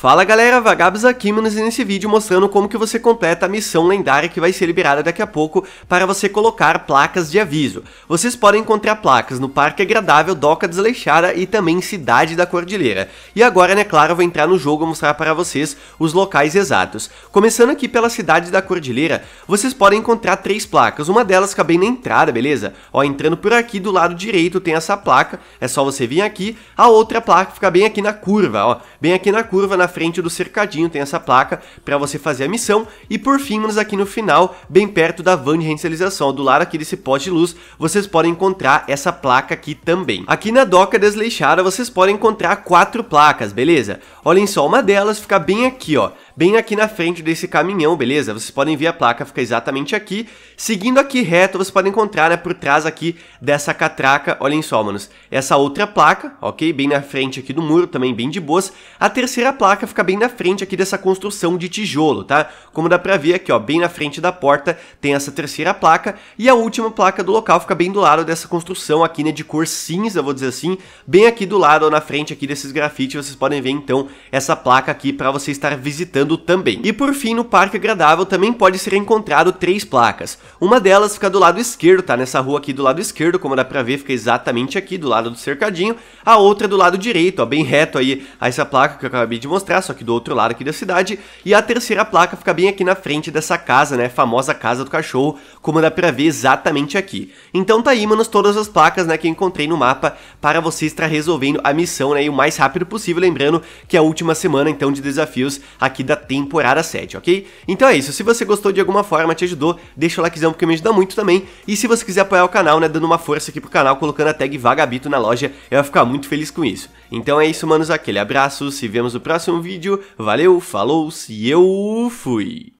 Fala galera, Vagabos aqui, manos, e nesse vídeo mostrando como que você completa a missão lendária que vai ser liberada daqui a pouco para você colocar placas de aviso. Vocês podem encontrar placas no Parque Agradável, Doca Desleixada e também Cidade da Cordilheira. E agora, né, claro, eu vou entrar no jogo e mostrar para vocês os locais exatos. Começando aqui pela Cidade da Cordilheira, vocês podem encontrar três placas, uma delas fica bem na entrada, beleza? Ó, entrando por aqui, do lado direito tem essa placa, é só você vir aqui, a outra placa fica bem aqui na curva, ó, bem aqui na curva, na frente do cercadinho tem essa placa para você fazer a missão. E por fim, manos, aqui no final, bem perto da van de reinicialização, do lado aqui desse poste de luz, vocês podem encontrar essa placa aqui também. Aqui na doca desleixada, vocês podem encontrar quatro placas, beleza? Olhem só, uma delas fica bem aqui, ó bem aqui na frente desse caminhão, beleza? Vocês podem ver a placa, fica exatamente aqui. Seguindo aqui reto, vocês podem encontrar, né, por trás aqui dessa catraca, olhem só, manos, essa outra placa, ok? Bem na frente aqui do muro, também bem de boas. A terceira placa fica bem na frente aqui dessa construção de tijolo, tá? Como dá pra ver aqui, ó, bem na frente da porta tem essa terceira placa e a última placa do local fica bem do lado dessa construção aqui, né, de cor cinza, vou dizer assim, bem aqui do lado, ou na frente aqui desses grafites, vocês podem ver então essa placa aqui para você estar visitando também. E por fim, no Parque Agradável também pode ser encontrado três placas. Uma delas fica do lado esquerdo, tá? Nessa rua aqui do lado esquerdo, como dá pra ver, fica exatamente aqui, do lado do cercadinho. A outra é do lado direito, ó, bem reto aí, a essa placa que eu acabei de mostrar, só que do outro lado aqui da cidade. E a terceira placa fica bem aqui na frente dessa casa, né? Famosa casa do cachorro, como dá pra ver exatamente aqui. Então tá aí, manos, todas as placas, né, que eu encontrei no mapa para você estar resolvendo a missão, né, e o mais rápido possível, lembrando que é a última semana, então, de desafios aqui da temporada 7, ok? Então é isso, se você gostou de alguma forma, te ajudou, deixa o likezão porque me ajuda muito também. E se você quiser apoiar o canal, né, dando uma força aqui pro canal, colocando a tag Vagabito na loja, eu vou ficar muito feliz com isso. Então é isso, manos, aquele abraço, se vemos no próximo vídeo, valeu, falou, se eu fui!